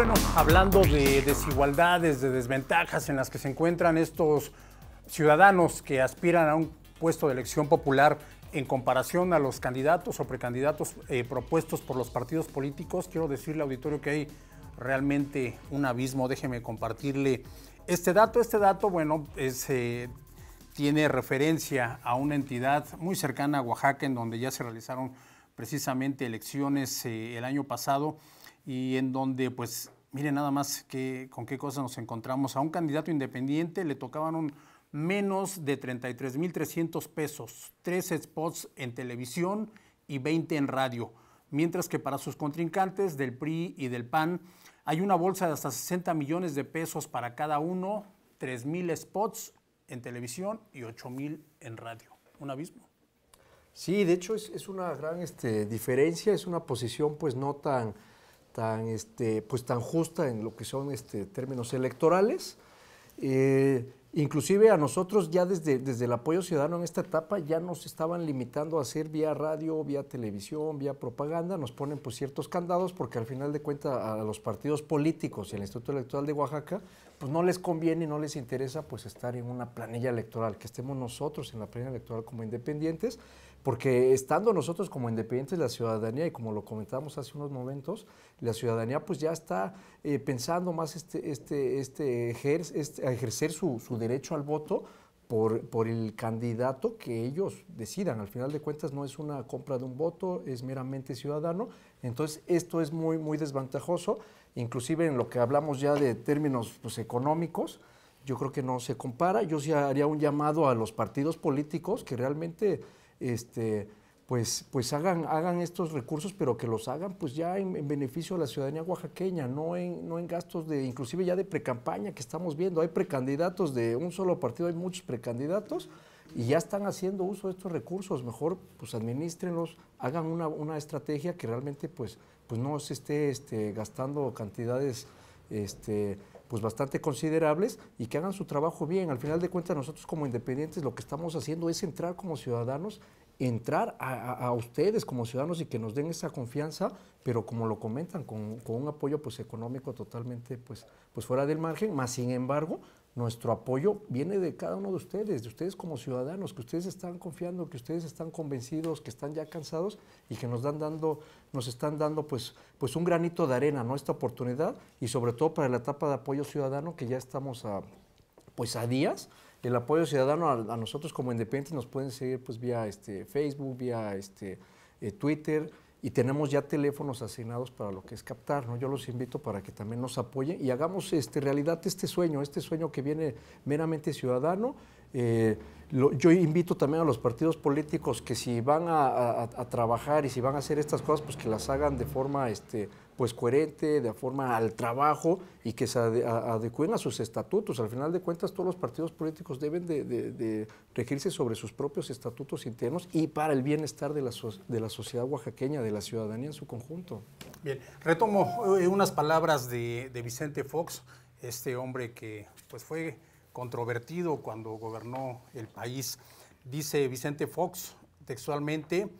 bueno, hablando de desigualdades, de desventajas en las que se encuentran estos ciudadanos que aspiran a un puesto de elección popular en comparación a los candidatos o precandidatos eh, propuestos por los partidos políticos, quiero decirle al auditorio que hay realmente un abismo. Déjeme compartirle este dato. Este dato, bueno, eh, tiene referencia a una entidad muy cercana a Oaxaca, en donde ya se realizaron precisamente elecciones eh, el año pasado y en donde pues miren nada más que, con qué cosas nos encontramos. A un candidato independiente le tocaban un menos de 33.300 pesos, 13 spots en televisión y 20 en radio, mientras que para sus contrincantes del PRI y del PAN hay una bolsa de hasta 60 millones de pesos para cada uno, 3.000 spots en televisión y 8.000 en radio. Un abismo. Sí, de hecho es, una gran este, diferencia, es una posición pues no tan tan, este, pues, tan justa en lo que son este, términos electorales. Eh, inclusive a nosotros ya desde, desde el apoyo ciudadano en esta etapa ya nos estaban limitando a hacer vía radio, vía televisión, vía propaganda, nos ponen pues ciertos candados porque al final de cuentas a los partidos políticos y al Instituto Electoral de Oaxaca pues no les conviene y no les interesa pues estar en una planilla electoral, que estemos nosotros en la planilla electoral como independientes porque estando nosotros como independientes, de la ciudadanía, y como lo comentábamos hace unos momentos, la ciudadanía pues ya está eh, pensando más este, este, este, este ejercer, su, derecho al voto por, por, el candidato que ellos decidan. Al final de cuentas no es una compra de un voto, es meramente ciudadano. Entonces esto es muy, muy desventajoso, inclusive en lo que hablamos ya de términos pues, económicos. Yo creo que no se compara. Yo sí haría un llamado a los partidos políticos que realmente este, pues, pues hagan, hagan estos recursos, pero que los hagan pues ya en, beneficio de la ciudadanía oaxaqueña, no en, no en gastos de, inclusive ya de precampaña que estamos viendo. Hay precandidatos de un solo partido, hay muchos precandidatos y ya están haciendo uso de estos recursos. Mejor pues administrenlos, hagan una, estrategia que realmente pues, pues no se esté este, gastando cantidades este, pues bastante considerables y que hagan su trabajo bien. Al final de cuentas, nosotros como independientes lo que estamos haciendo es entrar como ciudadanos, entrar a, ustedes como ciudadanos y que nos den esa confianza, pero como lo comentan, con, un apoyo pues, económico totalmente pues, pues fuera del margen, más sin embargo, nuestro apoyo viene de cada uno de ustedes, de ustedes como ciudadanos, que ustedes están confiando, que ustedes están convencidos, que están ya cansados y que nos, dan dando, nos están dando pues, pues un granito de arena, ¿no? Esta oportunidad y sobre todo para la etapa de apoyo ciudadano que ya estamos a, pues a días. El apoyo ciudadano a, nosotros como independientes nos pueden seguir pues vía este, Facebook, vía este, eh, Twitter, y tenemos ya teléfonos asignados para lo que es captar. ¿no? Yo los invito para que también nos apoyen y hagamos este, realidad este sueño, este sueño que viene meramente ciudadano. Eh, yo invito también a los partidos políticos que si van a, trabajar y si van a hacer estas cosas, pues que las hagan de forma este, pues coherente, de forma al trabajo y que se adecuen a sus estatutos. Al final de cuentas, todos los partidos políticos deben de, regirse sobre sus propios estatutos internos y para el bienestar de la, de la sociedad oaxaqueña, de la ciudadanía en su conjunto. Bien, retomo eh, unas palabras de, Vicente Fox, este hombre que pues, fue controvertido cuando gobernó el país. Dice Vicente Fox textualmente,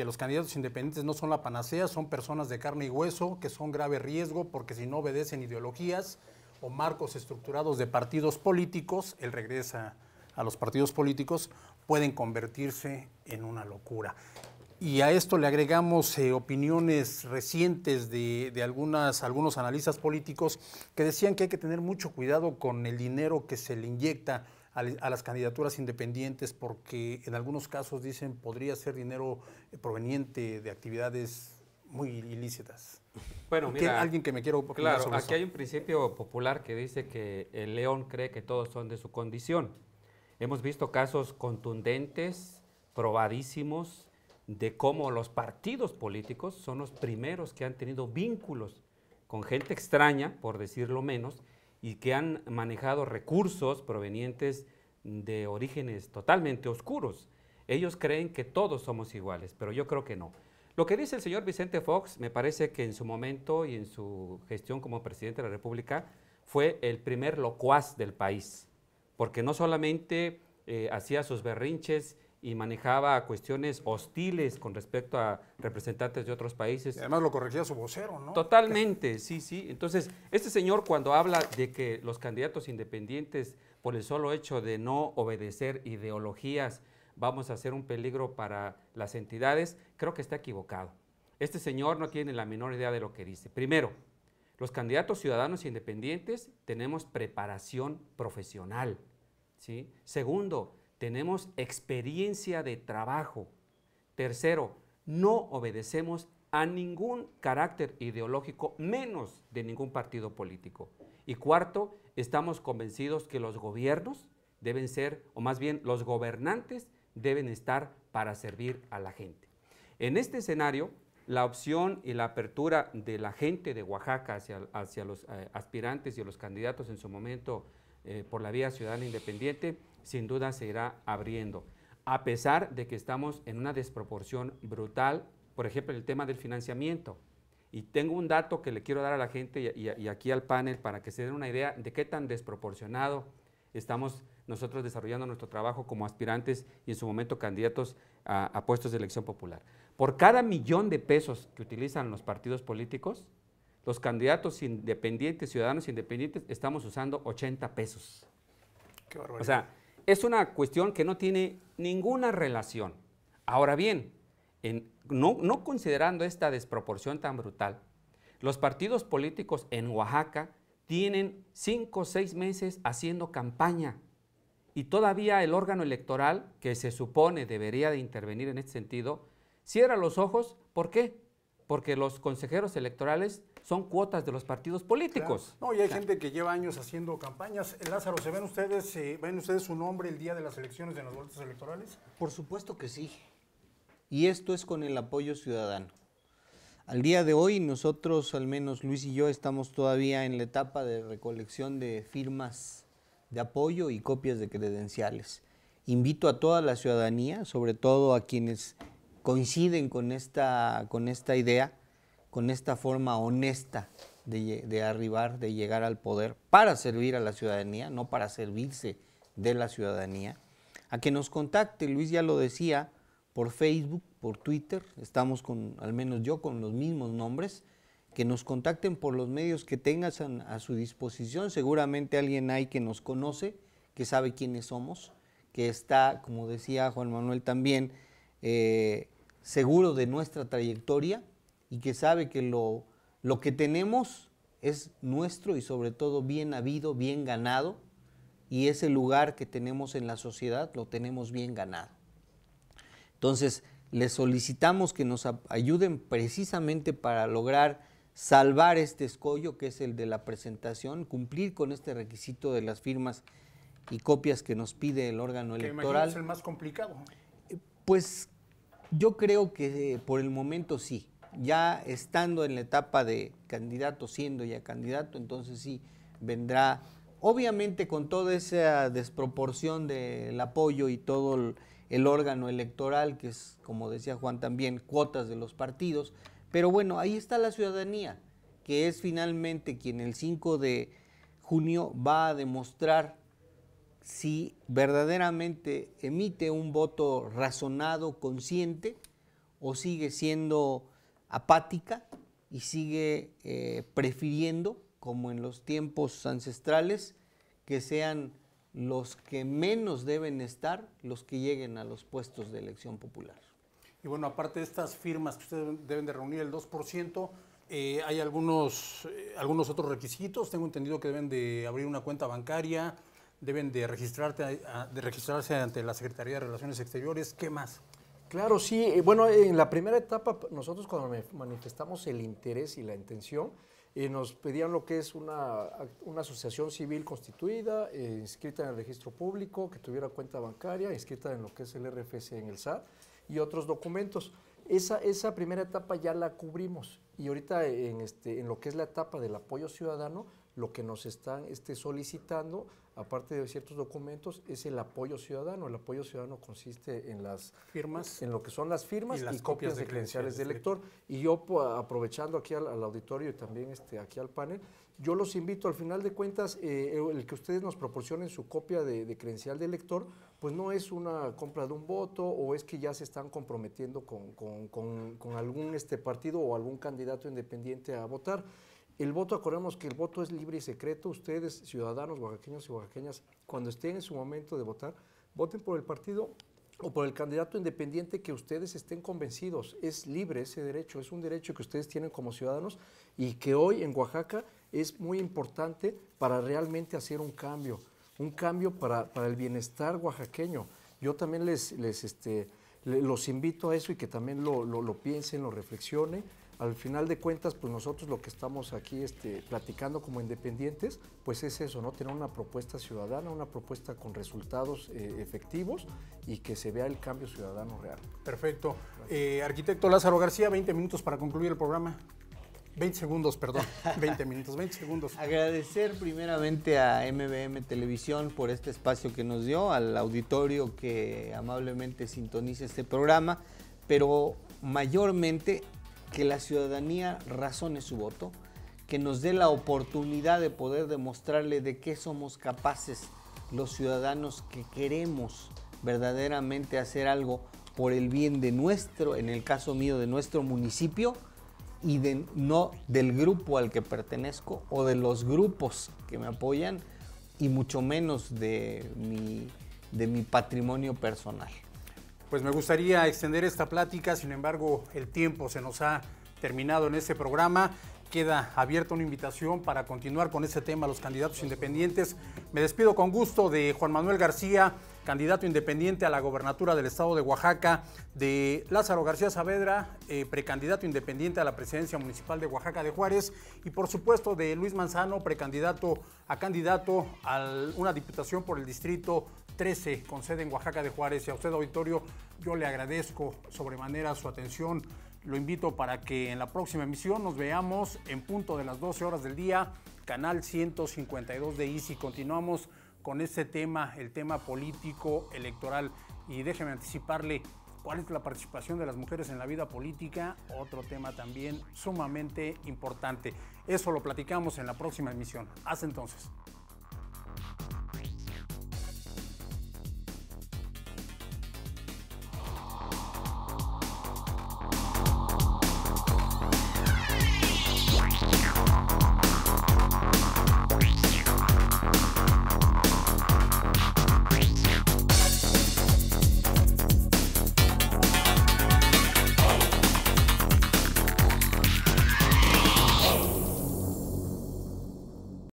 que los candidatos independientes no son la panacea, son personas de carne y hueso, que son grave riesgo porque si no obedecen ideologías o marcos estructurados de partidos políticos, él regresa a los partidos políticos, pueden convertirse en una locura. Y a esto le agregamos eh, opiniones recientes de, algunas, algunos analistas políticos que decían que hay que tener mucho cuidado con el dinero que se le inyecta a, las candidaturas independientes porque en algunos casos dicen podría ser dinero proveniente de actividades muy ilícitas. Bueno, mira, alguien que me quiero claro, aquí hay un principio popular que dice que el león cree que todos son de su condición. Hemos visto casos contundentes, probadísimos de cómo los partidos políticos son los primeros que han tenido vínculos con gente extraña, por decirlo menos, y que han manejado recursos provenientes de orígenes totalmente oscuros. Ellos creen que todos somos iguales, pero yo creo que no. Lo que dice el señor Vicente Fox, me parece que en su momento y en su gestión como presidente de la República, fue el primer locuaz del país, porque no solamente eh, hacía sus berrinches y manejaba cuestiones hostiles con respecto a representantes de otros países. además lo corregía su vocero, ¿no? Totalmente, sí, sí. Entonces, este señor cuando habla de que los candidatos independientes, por el solo hecho de no obedecer ideologías, vamos a ser un peligro para las entidades, creo que está equivocado. Este señor no tiene la menor idea de lo que dice. Primero, los candidatos ciudadanos independientes tenemos preparación profesional. ¿sí? Segundo, tenemos experiencia de trabajo. Tercero, no obedecemos a ningún carácter ideológico, menos de ningún partido político. Y cuarto, estamos convencidos que los gobiernos deben ser, o más bien los gobernantes deben estar para servir a la gente. En este escenario, la opción y la apertura de la gente de Oaxaca hacia, los eh, aspirantes y los candidatos en su momento eh, por la vía ciudadana independiente sin duda se irá abriendo, a pesar de que estamos en una desproporción brutal, por ejemplo, el tema del financiamiento. Y tengo un dato que le quiero dar a la gente y, aquí al panel para que se den una idea de qué tan desproporcionado estamos nosotros desarrollando nuestro trabajo como aspirantes y en su momento candidatos a, puestos de elección popular. Por cada millón de pesos que utilizan los partidos políticos, los candidatos independientes, ciudadanos independientes, estamos usando 80 pesos. O sea, es una cuestión que no tiene ninguna relación. Ahora bien, no, no considerando esta desproporción tan brutal, los partidos políticos en Oaxaca tienen cinco o seis meses haciendo campaña y todavía el órgano electoral, que se supone debería de intervenir en este sentido, cierra los ojos. ¿Por qué? porque los consejeros electorales son cuotas de los partidos políticos. No, y hay gente que lleva años haciendo campañas. Lázaro, ¿se ven ustedes, eh, ven ustedes su nombre el día de las elecciones en las vueltas electorales? Por supuesto que sí. Y esto es con el apoyo ciudadano. Al día de hoy nosotros, al menos Luis y yo, estamos todavía en la etapa de recolección de firmas de apoyo y copias de credenciales. Invito a toda la ciudadanía, sobre todo a quienes coinciden con esta, con esta idea, con esta forma honesta de, arribar, de llegar al poder para servir a la ciudadanía, no para servirse de la ciudadanía. A que nos contacte, Luis ya lo decía, por Facebook, por Twitter, estamos con, al menos yo, con los mismos nombres, que nos contacten por los medios que tengas a su disposición. Seguramente alguien hay que nos conoce, que sabe quiénes somos, que está, como decía Juan Manuel también, eh, seguro de nuestra trayectoria y que sabe que lo, lo que tenemos es nuestro y sobre todo bien habido, bien ganado, y ese lugar que tenemos en la sociedad lo tenemos bien ganado. Entonces, les solicitamos que nos ayuden precisamente para lograr salvar este escollo que es el de la presentación, cumplir con este requisito de las firmas y copias que nos pide el órgano electoral. es el más complicado. Pues yo creo que eh, por el momento sí. Ya estando en la etapa de candidato, siendo ya candidato, entonces sí vendrá, obviamente con toda esa desproporción del apoyo y todo el, el órgano electoral, que es, como decía Juan también, cuotas de los partidos, pero bueno, ahí está la ciudadanía, que es finalmente quien el 5 de junio va a demostrar si verdaderamente emite un voto razonado, consciente, o sigue siendo apática y sigue eh, prefiriendo, como en los tiempos ancestrales, que sean los que menos deben estar los que lleguen a los puestos de elección popular. Y bueno, aparte de estas firmas que ustedes deben de reunir, el 2%, eh, hay algunos, eh, algunos otros requisitos. Tengo entendido que deben de abrir una cuenta bancaria, deben de, registrarte, de registrarse ante la Secretaría de Relaciones Exteriores. ¿Qué más? Claro, sí. Eh, bueno, en la primera etapa nosotros cuando manifestamos el interés y la intención, eh, nos pedían lo que es una, asociación civil constituida, eh, inscrita en el registro público, que tuviera cuenta bancaria, inscrita en lo que es el RFC en el SAT y otros documentos. Esa, primera etapa ya la cubrimos y ahorita en, este, en lo que es la etapa del apoyo ciudadano, lo que nos están este, solicitando, aparte de ciertos documentos, es el apoyo ciudadano. El apoyo ciudadano consiste en las firmas, en lo que son las firmas y, copias, de credenciales de elector Y yo aprovechando aquí al, auditorio y también este, aquí al panel, yo los invito al final de cuentas eh, eh, el que ustedes nos proporcionen su copia de, credencial de elector pues no es una compra de un voto o es que ya se están comprometiendo con, algún este partido o algún candidato independiente a votar. El voto, acordemos que el voto es libre y secreto. Ustedes, ciudadanos oaxaqueños y oaxaqueñas, cuando estén en su momento de votar, voten por el partido o por el candidato independiente que ustedes estén convencidos. Es libre ese derecho, es un derecho que ustedes tienen como ciudadanos y que hoy en Oaxaca es muy importante para realmente hacer un cambio, un cambio para, el bienestar oaxaqueño. Yo también les, les este, los invito a eso y que también lo, lo, lo piensen, lo reflexionen al final de cuentas, pues nosotros lo que estamos aquí este, platicando como independientes, pues es eso, ¿no? Tener una propuesta ciudadana, una propuesta con resultados eh, efectivos y que se vea el cambio ciudadano real. Perfecto. Eh, arquitecto Lázaro García, 20 minutos para concluir el programa. 20 segundos, perdón. 20 minutos, 20 segundos. Agradecer primeramente a MBM Televisión por este espacio que nos dio, al auditorio que amablemente sintoniza este programa, pero mayormente que la ciudadanía razone su voto, que nos dé la oportunidad de poder demostrarle de qué somos capaces los ciudadanos que queremos verdaderamente hacer algo por el bien de nuestro, en el caso mío, de nuestro municipio y no del grupo al que pertenezco o de los grupos que me apoyan y mucho menos de de mi patrimonio personal. Pues me gustaría extender esta plática, sin embargo el tiempo se nos ha terminado en este programa. Queda abierta una invitación para continuar con este tema, los candidatos independientes. Me despido con gusto de Juan Manuel García, candidato independiente a la gobernatura del estado de Oaxaca, de Lázaro García Saavedra, eh, precandidato independiente a la presidencia municipal de Oaxaca de Juárez, y por supuesto de Luis Manzano, precandidato a candidato a una diputación por el distrito 13, con sede en Oaxaca de Juárez. Y a usted, auditorio, yo le agradezco sobremanera su atención. Lo invito para que en la próxima emisión nos veamos en punto de las 12 horas del día, canal 152 de Easy. Continuamos con este tema, el tema político electoral. Y déjeme anticiparle cuál es la participación de las mujeres en la vida política, otro tema también sumamente importante. Eso lo platicamos en la próxima emisión. Hasta entonces.